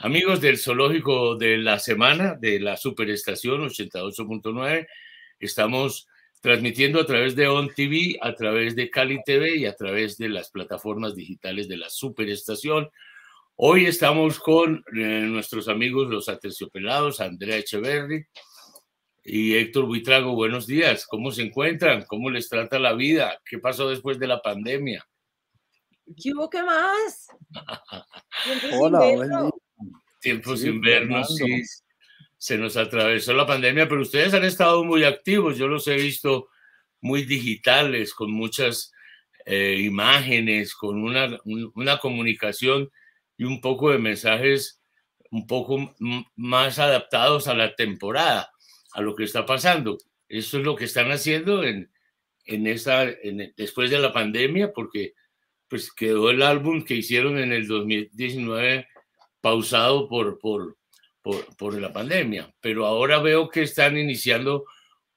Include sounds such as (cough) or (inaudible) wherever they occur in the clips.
Amigos del zoológico de la semana de la superestación 88.9, estamos transmitiendo a través de On TV, a través de Cali TV y a través de las plataformas digitales de la superestación. Hoy estamos con eh, nuestros amigos los aterciopelados, Andrea Echeverri y Héctor Buitrago. Buenos días, ¿cómo se encuentran? ¿Cómo les trata la vida? ¿Qué pasó después de la pandemia? ¿Qué hubo más? (laughs) Hola, buen tiempos invernos. se nos atravesó la pandemia, pero ustedes han estado muy activos. Yo los he visto muy digitales, con muchas eh, imágenes, con una, una comunicación y un poco de mensajes un poco más adaptados a la temporada, a lo que está pasando. Eso es lo que están haciendo en, en esta, después de la pandemia, porque pues quedó el álbum que hicieron en el 2019 pausado por, por, por, por la pandemia, pero ahora veo que están iniciando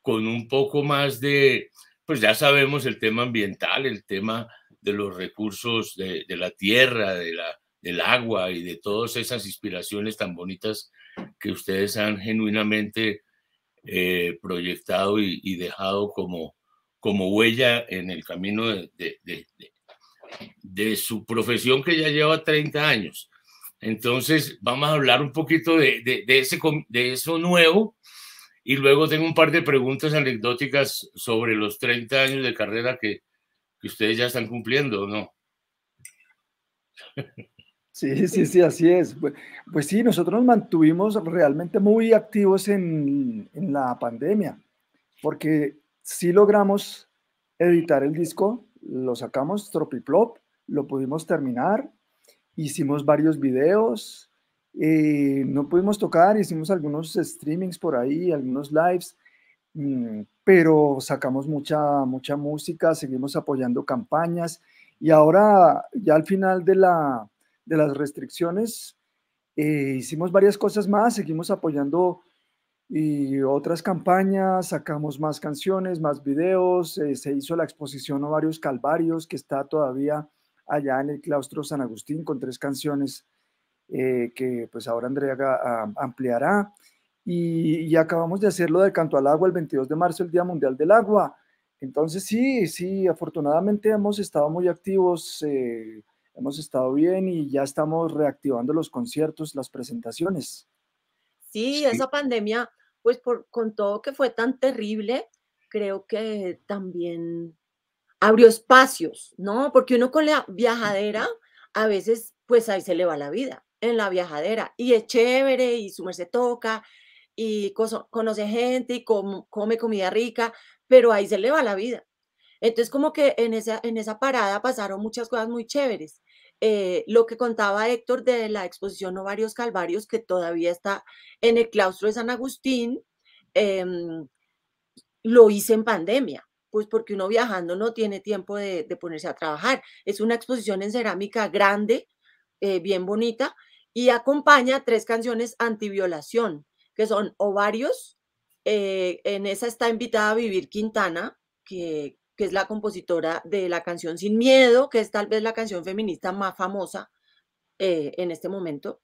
con un poco más de, pues ya sabemos el tema ambiental, el tema de los recursos de, de la tierra, de la, del agua y de todas esas inspiraciones tan bonitas que ustedes han genuinamente eh, proyectado y, dejado como, como huella en el camino de, de, de, su profesión que ya lleva 30 años. Entonces, vamos a hablar un poquito de, ese, eso nuevo y luego tengo un par de preguntas anecdóticas sobre los 30 años de carrera que, ustedes ya están cumpliendo, ¿no? Sí, sí, sí, así es. Pues, pues sí, nosotros nos mantuvimos realmente muy activos en, en la pandemia, porque sí logramos editar el disco, lo sacamos, Tropiplop, lo pudimos terminar, hicimos varios videos, eh, no pudimos tocar, hicimos algunos streamings por ahí, algunos lives, mm, pero sacamos mucha, mucha música, seguimos apoyando campañas y ahora ya al final de, las restricciones eh, hicimos varias cosas más, seguimos apoyando y otras campañas, sacamos más canciones, más videos, eh, se hizo la exposición a varios calvarios que está todavía allá en el claustro San Agustín con tres canciones eh, que pues ahora Andrea ampliará. Y, acabamos de hacerlo del canto al agua el 22 de marzo, el Día Mundial del Agua. Entonces sí, sí, afortunadamente hemos estado muy activos, eh, hemos estado bien y ya estamos reactivando los conciertos, las presentaciones. Sí, esa pandemia, pues por, con todo que fue tan terrible, creo que también abrió espacios, ¿no? Porque uno con la viajadera, a veces, pues ahí se le va la vida, en la viajadera, y es chévere, y su merced toca, y conoce gente, y come comida rica, pero ahí se le va la vida. Entonces, como que en esa, en esa parada pasaron muchas cosas muy chéveres. Eh, lo que contaba Héctor de la exposición varios Calvarios, que todavía está en el claustro de San Agustín, em, lo hice en pandemia. Pues porque uno viajando no tiene tiempo de, ponerse a trabajar. Es una exposición en cerámica grande, eh, bien bonita, y acompaña tres canciones antiviolación, que son Ovarios, eh, en esa está invitada a vivir Quintana, que, es la compositora de la canción Sin Miedo, que es tal vez la canción feminista más famosa eh, en este momento.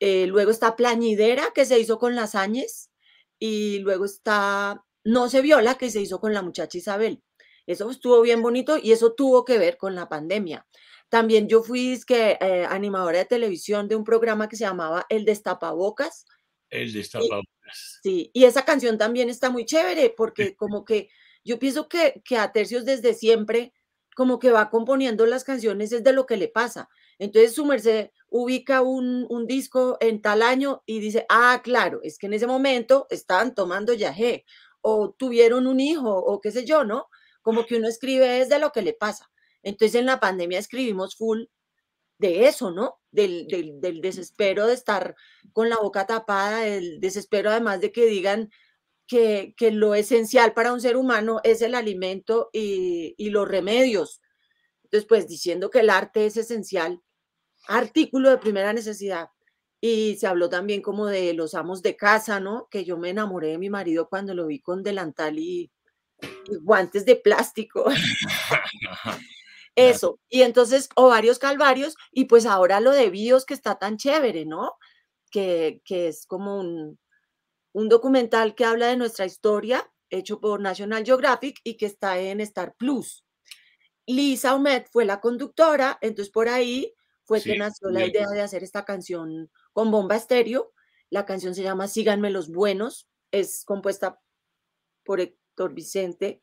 luego está Plañidera, que se hizo con las Áñez. Y luego está no se vio la que se hizo con la muchacha Isabel. Eso estuvo bien bonito y eso tuvo que ver con la pandemia. También yo fui que, eh, animadora de televisión de un programa que se llamaba El Destapabocas. El Destapabocas. sí, y esa canción también está muy chévere porque como que yo pienso que, que a Tercios desde siempre como que va componiendo las canciones es de lo que le pasa. Entonces su merced ubica un, un, disco en tal año y dice, ah, claro, es que en ese momento estaban tomando yagé o tuvieron un hijo o qué sé yo, ¿no? Como que uno escribe es de lo que le pasa. Entonces en la pandemia escribimos full de eso, ¿no? Del, desespero de estar con la boca tapada, el desespero además de que digan que, lo esencial para un ser humano es el alimento y, y los remedios. Entonces, pues diciendo que el arte es esencial, artículo de primera necesidad, y se habló también como de los amos de casa, ¿no? Que yo me enamoré de mi marido cuando lo vi con delantal y, guantes de plástico. (laughs) (laughs) Eso. Y entonces, o varios calvarios, y pues ahora lo de Bios que está tan chévere, ¿no? Que, es como un, documental que habla de nuestra historia, hecho por National Geographic y que está en Star Plus. Lisa Omet fue la conductora, entonces por ahí fue que nació la idea de hacer esta canción con bomba estéreo. La canción se llama Síganme los buenos, es compuesta por Héctor Vicente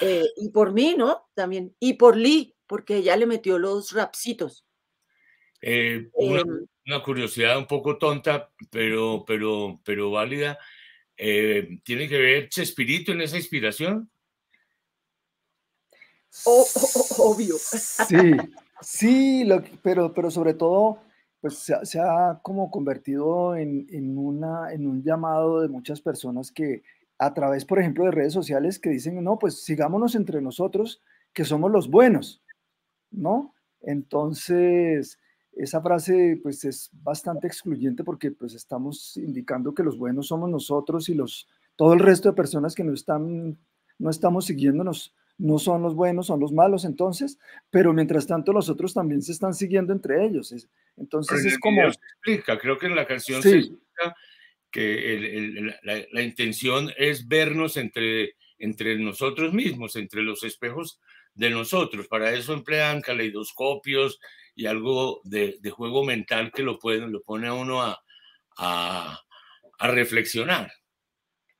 eh, y por mí, ¿no? También, y por Lee, porque ella le metió los rapsitos. Eh, em, una, curiosidad un poco tonta, pero, pero, pero válida. Eh, ¿Tiene que ver Chespirito en esa inspiración? obvio. Sí, sí, pero, pero sobre todo pues se, ha como convertido en, en, una, en un llamado de muchas personas que a través, por ejemplo, de redes sociales que dicen, no, pues sigámonos entre nosotros, que somos los buenos, ¿no? Entonces, esa frase pues es bastante excluyente porque pues estamos indicando que los buenos somos nosotros y los, todo el resto de personas que no, están, no estamos siguiéndonos no son los buenos, son los malos entonces, pero mientras tanto los otros también se están siguiendo entre ellos. Entonces es como... explica, creo que en la canción se explica que la, intención es vernos entre, entre nosotros mismos, entre los espejos de nosotros. Para eso emplean caleidoscopios y algo de, juego mental que lo, pueden lo pone a uno a, a reflexionar.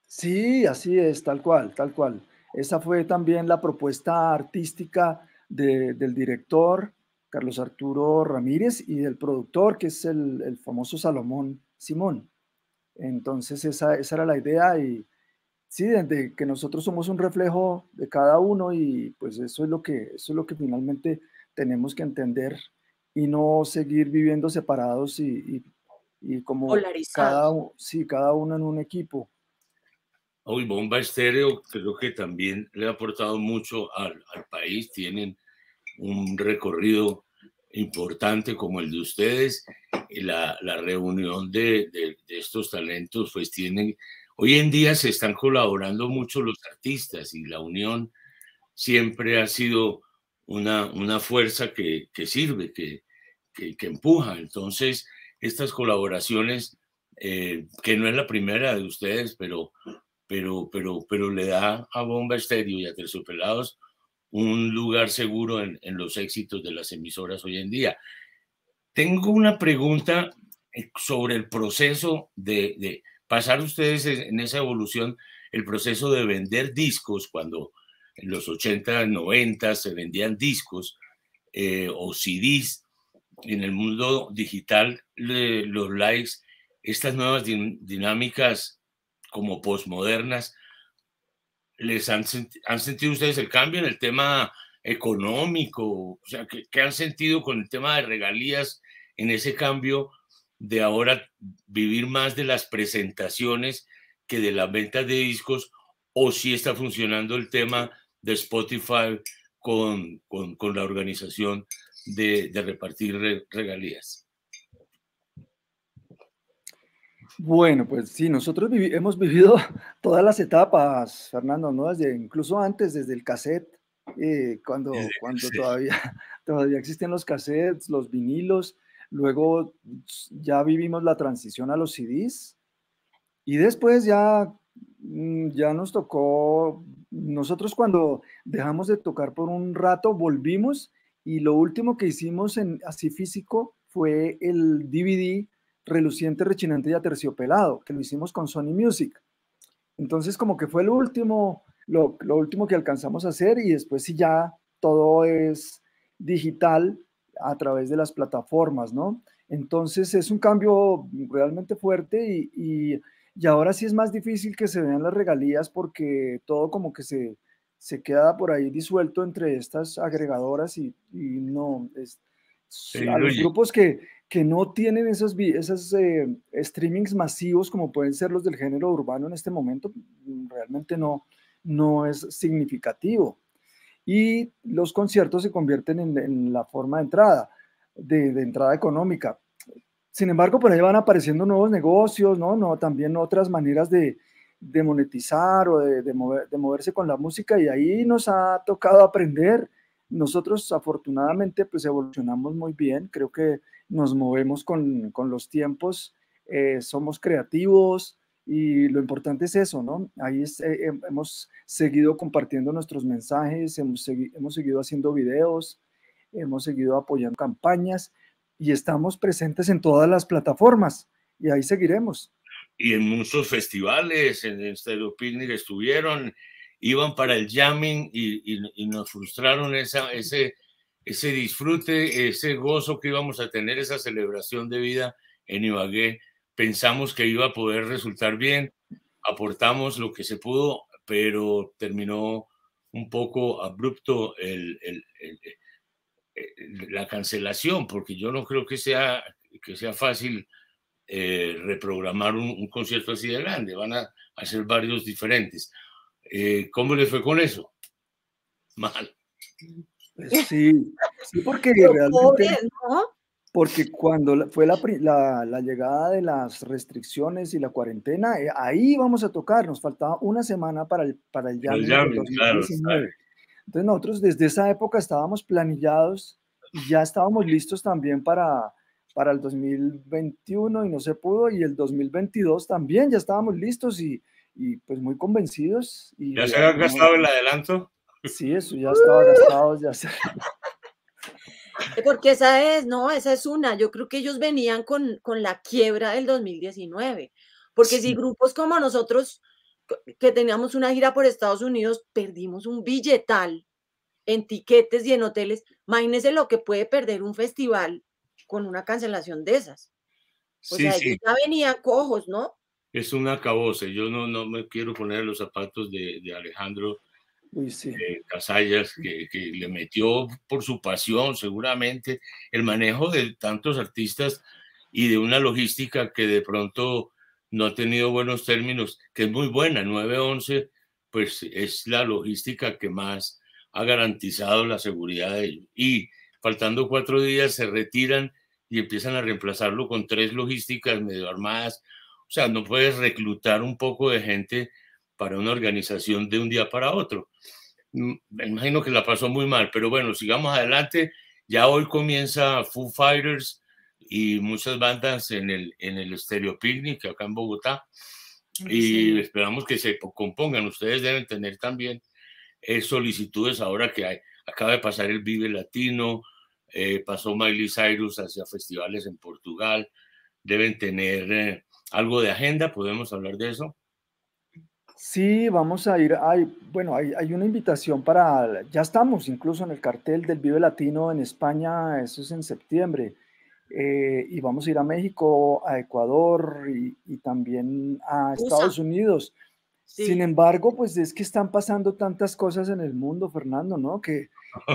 Sí, así es, tal cual, tal cual. Esa fue también la propuesta artística del director Carlos Arturo Ramírez y del productor, que es el, famoso Salomón Simón. Entonces esa, era la idea y sí, de que nosotros somos un reflejo de cada uno y pues eso es lo que, es lo que finalmente tenemos que entender y no seguir viviendo separados y, como cada, sí, cada uno en un equipo. Hoy Bomba Estéreo creo que también le ha aportado mucho al, al país. Tienen un recorrido importante como el de ustedes. La, la reunión de, de, estos talentos, pues tienen, hoy en día se están colaborando mucho los artistas y la unión siempre ha sido una, una fuerza que, que sirve, que, que, empuja. Entonces, estas colaboraciones, eh, que no es la primera de ustedes, pero pero, pero, le da a Bomba Estéreo y a Terciopelados un lugar seguro en, los éxitos de las emisoras hoy en día. Tengo una pregunta eh, sobre el proceso de, pasar ustedes en esa evolución, el proceso de vender discos cuando en los 80, 90 se vendían discos eh, o CDs. En el mundo digital, los likes, estas nuevas dinámicas como posmodernas, ¿les han, sentido ustedes el cambio en el tema económico? O sea, ¿qué, han sentido con el tema de regalías en ese cambio de ahora vivir más de las presentaciones que de las ventas de discos? ¿O si está funcionando el tema de Spotify con, la organización de, repartir regalías? Bueno, pues sí, nosotros hemos vivido (laughs) todas las etapas, Fernando, ¿no? incluso antes, desde el cassette, eh, cuando, cuando Todavía, (laughs) todavía existen los cassettes, los vinilos, luego ya vivimos la transición a los CDs y después ya, mm, ya nos tocó, nosotros cuando dejamos de tocar por un rato, volvimos y lo último que hicimos en, así físico fue el DVD reluciente, rechinante y aterciopelado, que lo hicimos con Sony Music. Entonces, como que fue el último, lo, último que alcanzamos a hacer y después sí ya todo es digital a través de las plataformas, ¿no? Entonces es un cambio realmente fuerte y, ahora sí es más difícil que se vean las regalías porque todo como que se, queda por ahí disuelto entre estas agregadoras y, no, es, a los grupos que, que no tienen esos, esas, eh, streamings masivos como pueden ser los del género urbano en este momento, mm, realmente no, no es significativo. Y los conciertos se convierten en, la forma de entrada, de, entrada económica. Sin embargo, por ahí van apareciendo nuevos negocios, ¿no? también otras maneras de, monetizar o de moverse con la música y ahí nos ha tocado aprender nosotros afortunadamente pues evolucionamos muy bien, creo que nos movemos con, con los tiempos, eh, somos creativos y lo importante es eso, ¿no? Ahí eh, hemos seguido compartiendo nuestros mensajes, hemos, seguido haciendo videos, hemos seguido apoyando campañas y estamos presentes en todas las plataformas y ahí seguiremos. Y en muchos festivales, en Stereo Picnic estuvieron, iban para el jamming y, nos frustraron esa, ese, ese disfrute, ese gozo que íbamos a tener, esa celebración de vida en Ibagué. Pensamos que iba a poder resultar bien, aportamos lo que se pudo, pero terminó un poco abrupto eh, eh, la cancelación, porque yo no creo que sea, que sea fácil eh, reprogramar un, un concierto así de grande, van a hacer varios diferentes. Eh, ¿Cómo les fue con eso? Mal. Pues sí, porque realmente... Porque cuando fue la, llegada de las restricciones y la cuarentena, eh, ahí vamos a tocar, nos faltaba una semana para el, para el 2019. Entonces nosotros desde esa época estábamos planillados y ya estábamos listos también para, para el 2021 y no se pudo, y el 2022 también ya estábamos listos y, y pues muy convencidos. Y, ¿Ya se han gastado el adelanto? Sí, eso ya estaba gastado, ya se... (laughs) Eh, porque esa es, no, esa es una. Yo creo que ellos venían con, la quiebra del 2019. Porque si grupos como nosotros, que teníamos una gira por Estados Unidos, perdimos un billetal en tiquetes y en hoteles, imagínense lo que puede perder un festival con una cancelación de esas. O sea, ya venían cojos, ¿no? es una cabose. Yo no, no me quiero poner los zapatos de, Alejandro eh, Casallas, que, que, le metió por su pasión, seguramente, el manejo de tantos artistas y de una logística que de pronto no ha tenido buenos términos, que es muy buena. 911, pues es la logística que más ha garantizado la seguridad de ellos. Y faltando cuatro días se retiran y empiezan a reemplazarlo con tres logísticas medio armadas o sea, no puedes reclutar un poco de gente para una organización de un día para otro. Mm, me imagino que la pasó muy mal, pero bueno, sigamos adelante. Ya hoy comienza Foo Fighters y muchas bandas en el, en el Stereo Picnic acá en Bogotá. Y esperamos que se compongan. Ustedes deben tener también eh, solicitudes ahora que hay. Acaba de pasar el Vive Latino, eh, pasó Miley Cyrus hacia festivales en Portugal. Deben tener eh, algo de agenda, podemos hablar de eso. Sí, vamos a ir, bueno, hay, una invitación para, ya estamos incluso en el cartel del Vive Latino en España, eso es en septiembre, eh, y vamos a ir a México, a Ecuador y, también a Estados Unidos. Sin embargo, pues es que están pasando tantas cosas en el mundo, Fernando, ¿no? Que,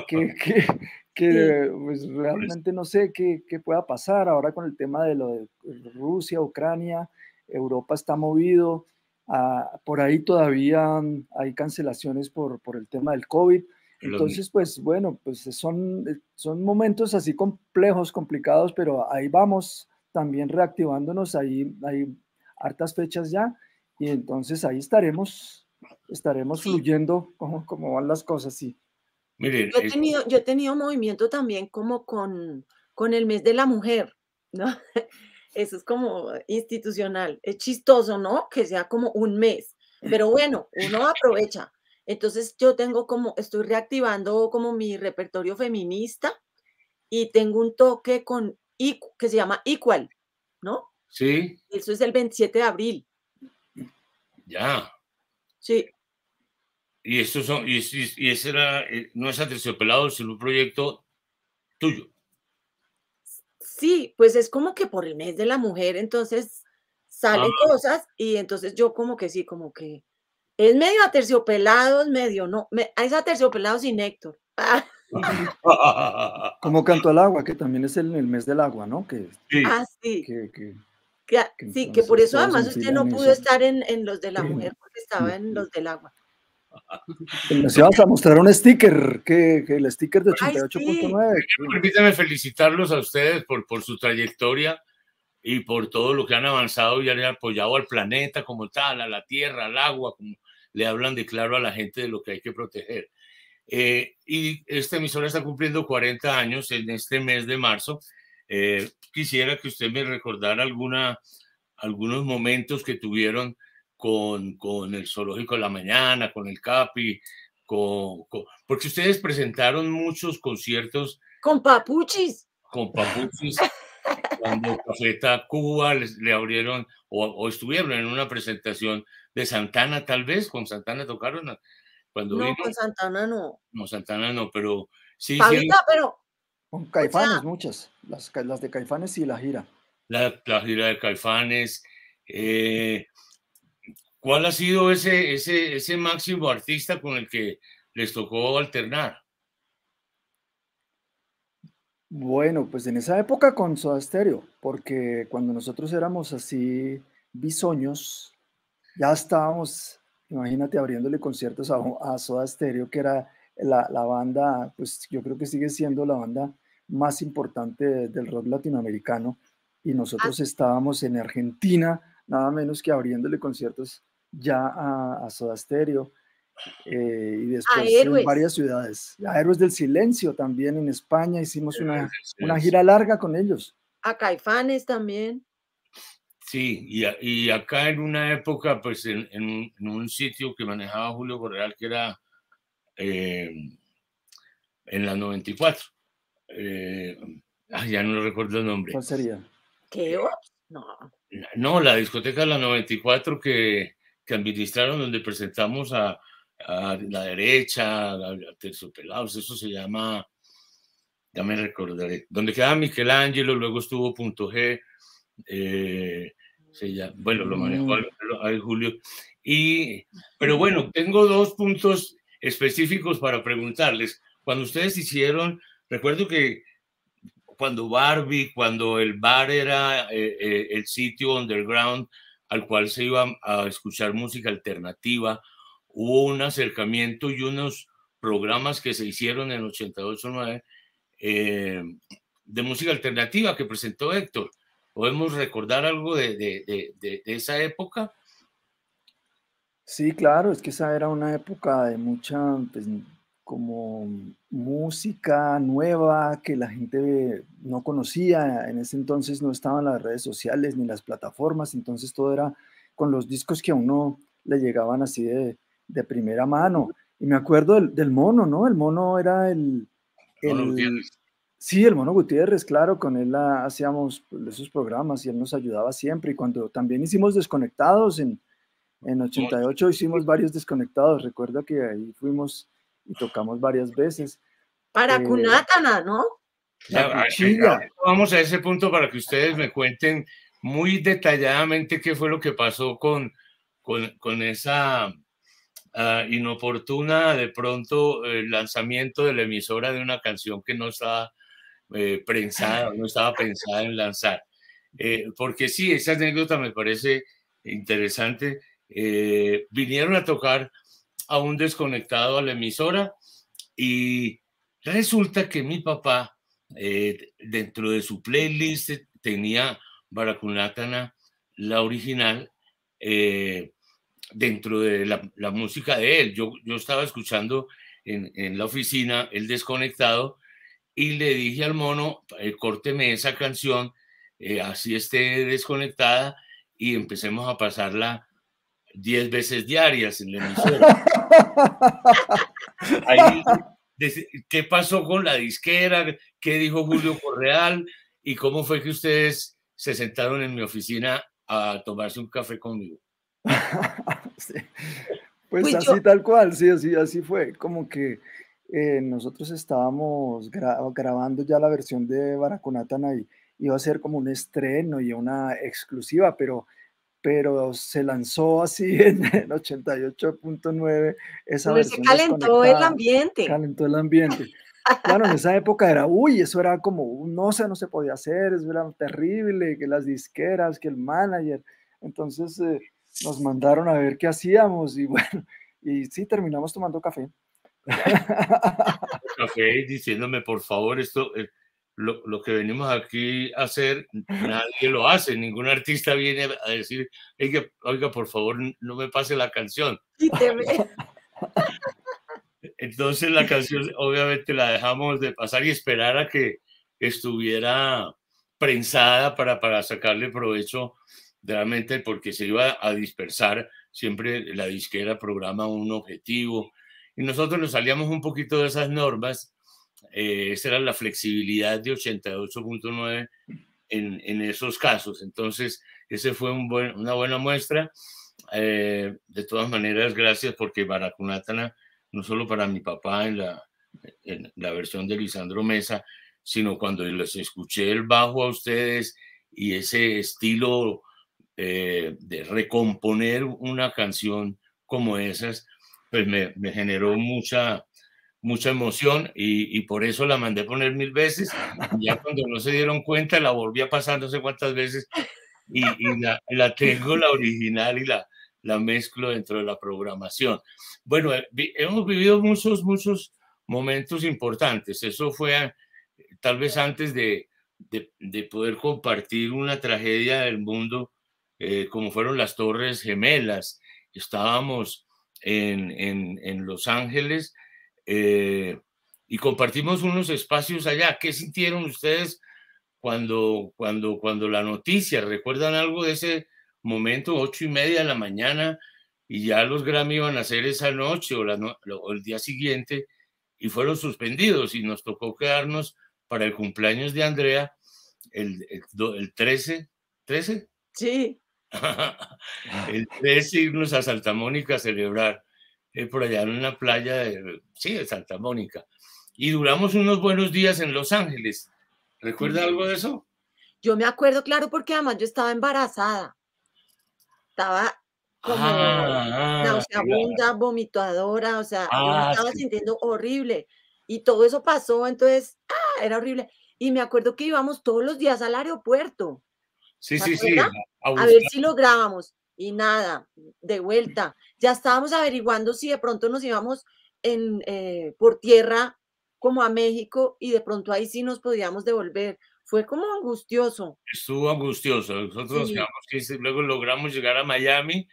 que, (laughs) que, pues realmente no sé qué, qué, pueda pasar ahora con el tema de lo de Rusia, Ucrania, Europa está movido, ah, por ahí todavía hay cancelaciones por, por el tema del COVID. Entonces, pues bueno, pues son, son momentos así complejos, complicados, pero ahí vamos también reactivándonos, ahí hay hartas fechas ya y entonces ahí estaremos, estaremos fluyendo como, como van las cosas, sí. yo, he eh, tenido, yo he tenido movimiento también como con, con el mes de la mujer, ¿no? (laughs) Eso es como institucional. Es chistoso, ¿no? Que sea como un mes, pero bueno, uno aprovecha. Entonces yo tengo como, estoy reactivando como mi repertorio feminista y tengo un toque con, que se llama Equal, ¿no? Sí. Eso es el 27 de abril. Ya. Sí. Y eso son, y, era, eh, no es aterciopelado, sino un proyecto tuyo. Sí, pues es como que por el mes de la mujer, entonces salen ah. cosas y entonces yo como que sí, como que es medio aterciopelado, es medio no, me, es aterciopelado sin Héctor. (laughs) Ah. como canto al agua, que también es el, mes del agua, ¿no? sí. Ah, sí. Que, que... Que, sí, que por eso además usted no pudo estar en, en, los de la mujer, porque estaba en los del agua. Les vamos a mostrar un sticker, que, el sticker de 88.9. Permítanme felicitarlos a ustedes por, por su trayectoria y por todo lo que han avanzado y han apoyado al planeta como tal, a la tierra, al agua, como le hablan de claro a la gente de lo que hay que proteger. Eh, y esta emisora está cumpliendo 40 años en este mes de marzo eh, quisiera que usted me recordara alguna, algunos momentos que tuvieron con, con el Zoológico de la Mañana, con el CAPI, con, porque ustedes presentaron muchos conciertos. Con papuchis. Con papuchis. (laughs) cuando Cafeta Cuba les, le abrieron o, estuvieron en una presentación de Santana, tal vez, con Santana tocaron. Cuando no, con Santana no. No, Santana no, pero sí. sí, pero con Caifanes, muchas. Las, de Caifanes y la gira. La, gira de Caifanes. Eh, ¿Cuál ha sido ese, ese, máximo artista con el que les tocó alternar? Bueno, pues en esa época con Soda Stereo, porque cuando nosotros éramos así bisoños, ya estábamos, imagínate, abriéndole conciertos a, a Soda Stereo, que era la, banda, pues yo creo que sigue siendo la banda más importante del rock latinoamericano y nosotros ah. estábamos en Argentina, nada menos que abriéndole conciertos ya a, a Stereo eh, y después en varias ciudades. A Héroes del Silencio también en España hicimos una, gira larga con ellos. A Caifanes también. Sí, y, acá en una época, pues en, un, en, un, sitio que manejaba Julio Correal, que era Em, en la 94. Eh, ya no recuerdo el nombre. ¿Cuál sería? ¿Qué? Eh, no. No, la discoteca de la 94 que, administraron donde presentamos a, la derecha, a, Terzo Pelados, eso se llama, ya me recordaré, donde quedaba Michelangelo, luego estuvo Punto G, eh, bueno, lo manejó mm. Julio. Y, pero bueno, tengo dos puntos específicos para preguntarles. Cuando ustedes hicieron, recuerdo que cuando Barbie, cuando el bar era eh, eh, el sitio underground al cual se iba a escuchar música alternativa, hubo un acercamiento y unos programas que se hicieron en 88-9 eh, de música alternativa que presentó Héctor. ¿Podemos recordar algo de esa época? Sí, claro, es que esa era una época de mucha, pues, como música nueva que la gente no conocía. En ese entonces no estaban las redes sociales ni las plataformas, entonces todo era con los discos que a uno le llegaban así de, de primera mano. Y me acuerdo del, mono, ¿no? El mono era el... el Sí, el mono Gutiérrez, claro, con él hacíamos pues, esos programas y él nos ayudaba siempre. Y cuando también hicimos Desconectados en, en 88 hicimos varios desconectados, recuerda que ahí fuimos y tocamos varias veces. Para eh, ¿no? vamos a ese punto para que ustedes me cuenten muy detalladamente qué fue lo que pasó con, con, esa ah, inoportuna, de pronto, el lanzamiento de la emisora de una canción que no estaba eh, pensada, no estaba pensada en lanzar. Eh, porque sí, esa anécdota me parece interesante eh, vinieron a tocar a un desconectado a la emisora y resulta que mi papá, eh, dentro de su playlist, tenía Barakunatana la original, eh, dentro de la, música de él. Yo, estaba escuchando en, en, la oficina El Desconectado y le dije al mono, córteme esa canción, así esté desconectada y empecemos a pasarla 10 veces diarias en la emisora. (laughs) ¿Qué pasó con la disquera? ¿Qué dijo Julio Correal? ¿Y cómo fue que ustedes se sentaron en mi oficina a tomarse un café conmigo? (laughs) Pues, pues así tal cual, sí, así, fue. Como que eh, nosotros estábamos grabando ya la versión de Baraconatana y iba a ser como un estreno y una exclusiva, pero pero se lanzó así (laughs) en el 88.9 esa pero Se calentó el ambiente. Calentó el ambiente. Claro, en esa época era, uy, eso era como, no sé, no se podía hacer, eso era terrible, que las disqueras, que el manager. Entonces eh, nos mandaron a ver qué hacíamos y (laughs) bueno, y sí, terminamos tomando café. Café diciéndome, por favor, esto, eh, lo, que venimos aquí a hacer, (laughs) nadie lo hace, ningún artista viene a decir, oiga, oiga por favor, no me pase la canción. (laughs) Entonces la canción obviamente la dejamos de pasar y esperar a que estuviera prensada para, para sacarle provecho realmente porque se iba a dispersar, siempre la disquera programa un objetivo y nosotros nos salíamos un poquito de esas normas eh, esa era la flexibilidad de 88.9 en, en, esos casos. Entonces, ese fue una buena muestra. Eh, de todas maneras, gracias porque Baracunatana, no solo para mi papá en la, la versión de Lisandro Mesa, sino cuando les escuché el bajo a ustedes y ese estilo eh, de recomponer una canción como esas, pues me generó mucha, mucha emoción y, por eso la mandé poner mil veces. Y ya cuando no se dieron cuenta, la volvía pasándose no sé cuántas veces y, la, tengo la original y la, la mezclo dentro de la programación. Bueno, eh, hemos vivido muchos, muchos momentos importantes. Eso fue tal vez antes de, de, poder compartir una tragedia del mundo eh, como fueron las Torres Gemelas. Estábamos en, en, en Los Ángeles eh, y compartimos unos espacios allá. ¿Qué sintieron ustedes cuando, cuando, cuando la noticia? ¿Recuerdan algo de ese momento, ocho y media de la mañana, y ya los Grammy iban a hacer esa noche o, el día siguiente, y fueron suspendidos, y nos tocó quedarnos para el cumpleaños de Andrea el, 13, ¿13? Sí. (laughs) el 13 irnos a Santa Mónica a celebrar. Eh, por allá en una playa de, sí, de Santa Mónica. Y duramos unos buenos días en Los Ángeles. ¿Recuerda algo de eso? Yo me acuerdo, claro, porque además yo estaba embarazada. Estaba como ah, ah, vomitadora, o sea, me ah, estaba sintiendo horrible. Y todo eso pasó, entonces, era horrible. Y me acuerdo que íbamos todos los días al aeropuerto. Sí, sí, sí. A, ver si lográbamos. Y nada, de vuelta ya estábamos averiguando si de pronto nos íbamos en, eh, por tierra como a México y de pronto ahí sí nos podíamos devolver. Fue como angustioso. Estuvo angustioso. Nosotros digamos que luego logramos llegar a Miami,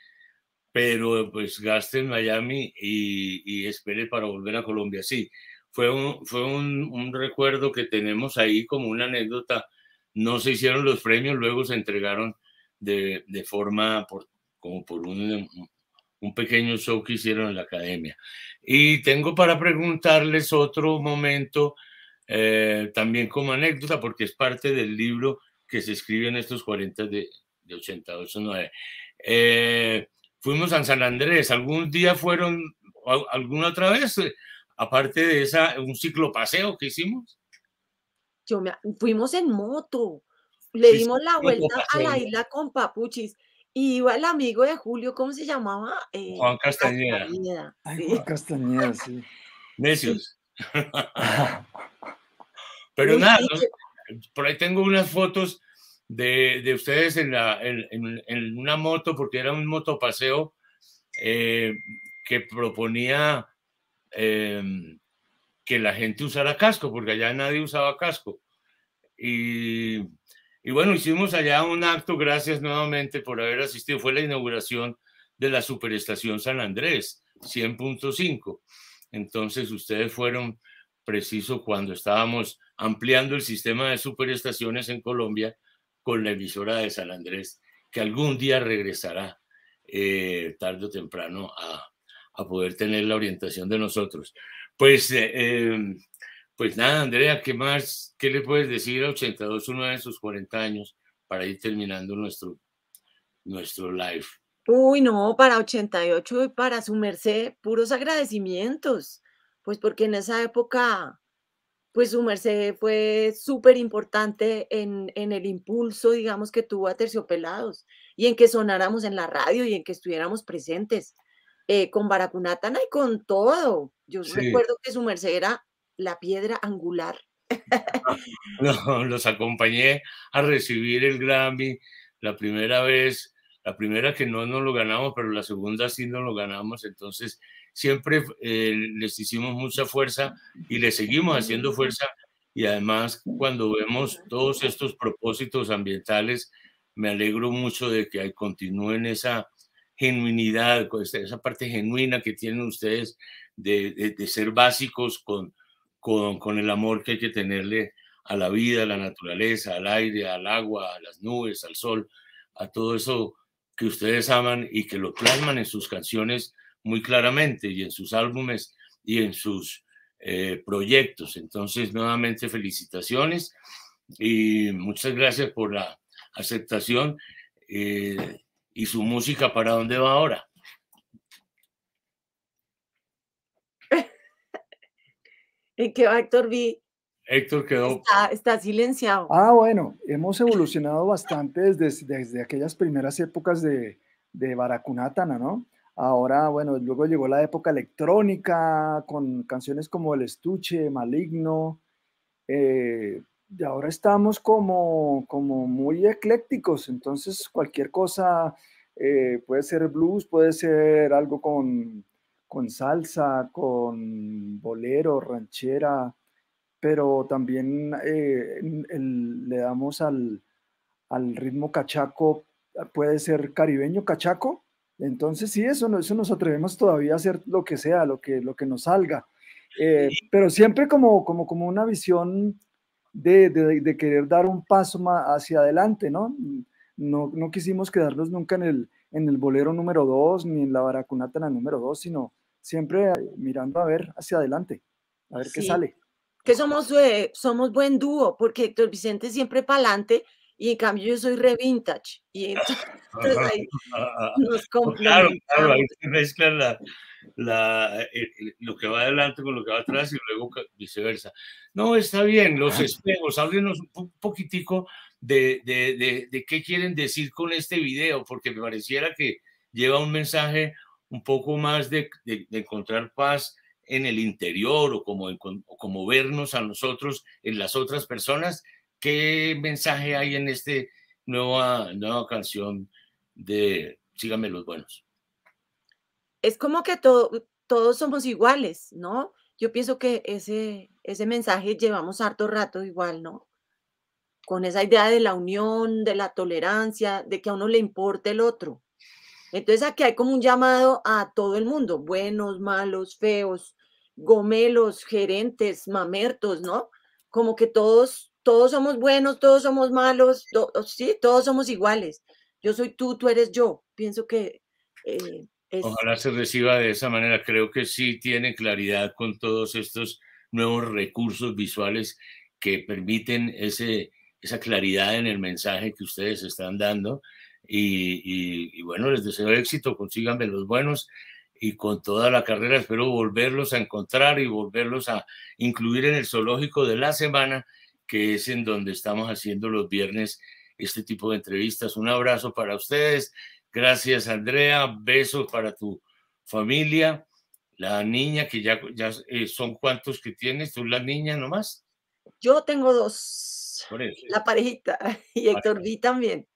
pero pues gasté en Miami y, espere para volver a Colombia. Sí, fue, un, fue un, recuerdo que tenemos ahí como una anécdota. No se hicieron los premios, luego se entregaron de, de forma como por un, un pequeño show que hicieron en la academia. Y tengo para preguntarles otro momento, eh, también como anécdota, porque es parte del libro que se escribe en estos 40 de, de 82 9. Eh, eh, fuimos a San Andrés, algún día fueron, alguna otra vez, aparte de esa, un paseo que hicimos. Yo me, fuimos en moto, le dimos la vuelta a la isla con papuchis y iba el amigo de Julio, ¿cómo se llamaba? Eh, Juan Castañeda. Juan Castañeda, (laughs) sí. Necios. (laughs) Pero nada, por ahí tengo unas fotos de, ustedes en, una moto, porque era un motopaseo eh, que proponía em, que la gente usara casco, porque allá nadie usaba casco. Y y bueno, hicimos allá un acto, gracias nuevamente por haber asistido, fue la inauguración de la Superestación San Andrés, 100.5. Entonces ustedes fueron preciso cuando estábamos ampliando el sistema de superestaciones en Colombia con la emisora de San Andrés, que algún día regresará eh, tarde o temprano a, a, poder tener la orientación de nosotros. Pues eh, em, pues nada, Andrea, ¿qué más? ¿Qué le puedes decir a 82, uno de sus 40 años, para ir terminando nuestro, nuestro live? Uy, no, para 88 y para su merced, puros agradecimientos, pues porque en esa época, pues su merced fue súper importante en, en el impulso, digamos, que tuvo a Terciopelados y en que sonáramos en la radio y en que estuviéramos presentes. Eh, con Baracunatana y con todo. Yo recuerdo que su merced era la piedra angular. (laughs) los acompañé a recibir el Grammy la primera vez, la primera que no nos lo ganamos, pero la segunda sí nos lo ganamos. Entonces, siempre eh, les hicimos mucha fuerza y les seguimos haciendo fuerza. Y además, cuando vemos todos estos propósitos ambientales, me alegro mucho de que continúen esa genuinidad, pues, esa parte genuina que tienen ustedes de ser básicos con, con, el amor que hay que tenerle a la vida, a la naturaleza, al aire, al agua, a las nubes, al sol, a todo eso que ustedes aman y que lo plasman en sus canciones muy claramente y en sus álbumes y en sus eh, proyectos. Entonces, nuevamente felicitaciones y muchas gracias por la aceptación eh, y su música para dónde va ahora. que Héctor vi. Héctor quedó. Está, silenciado. Ah, bueno, hemos evolucionado bastante desde, aquellas primeras épocas de, de ¿no? Ahora, bueno, luego llegó la época electrónica con canciones como El Estuche, Maligno. Eh, y ahora estamos como, como muy eclécticos, entonces cualquier cosa eh, puede ser blues, puede ser algo con con salsa, con bolero, ranchera, pero también eh, le damos al, ritmo cachaco, puede ser caribeño cachaco, entonces sí, eso, eso nos atrevemos todavía a hacer lo que sea, lo que, lo que nos salga, eh, pero siempre como, como, como una visión de, de, querer dar un paso más hacia adelante, ¿no? No, no quisimos quedarnos nunca en el, en el bolero número 2 ni en la baracunata la número 2, sino siempre eh, mirando a ver hacia adelante, a ver qué sale. Que somos, eh, somos buen dúo, porque Héctor Vicente siempre pa'lante y en cambio yo soy re vintage. Y (laughs) (laughs) pues Claro, claro, ahí se la, eh, lo que va adelante con lo que va atrás y luego viceversa. No, está bien, los espejos, háblenos un poquitico de, de, qué quieren decir con este video, porque me pareciera que lleva un mensaje un poco más de, encontrar paz en el interior o como, como vernos a nosotros en las otras personas. ¿Qué mensaje hay en esta nueva, nueva canción de Síganme los Buenos? Es como que todos somos iguales, ¿no? Yo pienso que ese, ese mensaje llevamos harto rato igual, ¿no? con esa idea de la unión, de la tolerancia, de que a uno le importe el otro. Entonces aquí hay como un llamado a todo el mundo, buenos, malos, feos, gomelos, gerentes, mamertos, ¿no? Como que todos, todos somos buenos, todos somos malos, sí, todos somos iguales. Yo soy tú, tú eres yo. Pienso que... Eh, Ojalá se reciba de esa manera. Creo que sí tiene claridad con todos estos nuevos recursos visuales que permiten ese esa claridad en el mensaje que ustedes están dando. Y, bueno, les deseo éxito, consíganme los buenos y con toda la carrera espero volverlos a encontrar y volverlos a incluir en el zoológico de la semana, que es en donde estamos haciendo los viernes este tipo de entrevistas. Un abrazo para ustedes. Gracias, Andrea. Besos para tu familia. La niña, que ya, ya eh, son cuántos que tienes, tú la niña nomás. Yo tengo dos. Pues, la parejita, (laughs) y Héctor Vi también.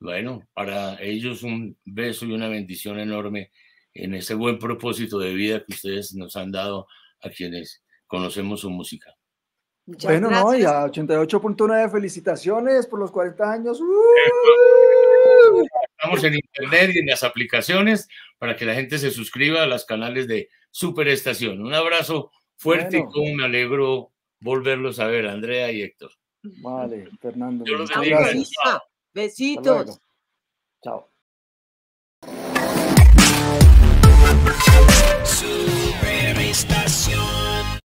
Bueno, para ellos un beso y una bendición enorme en ese buen propósito de vida que ustedes nos han dado a quienes conocemos su música. bueno, no, y a 88.9 felicitaciones por los 40 años. ¡Uh! Estamos en internet y en las aplicaciones para que la gente se suscriba a los canales de Superestación. Un abrazo fuerte y como me alegro volverlos a ver, Andrea y Héctor. Vale, Fernando. Yo Besitos. Chao. Super estación.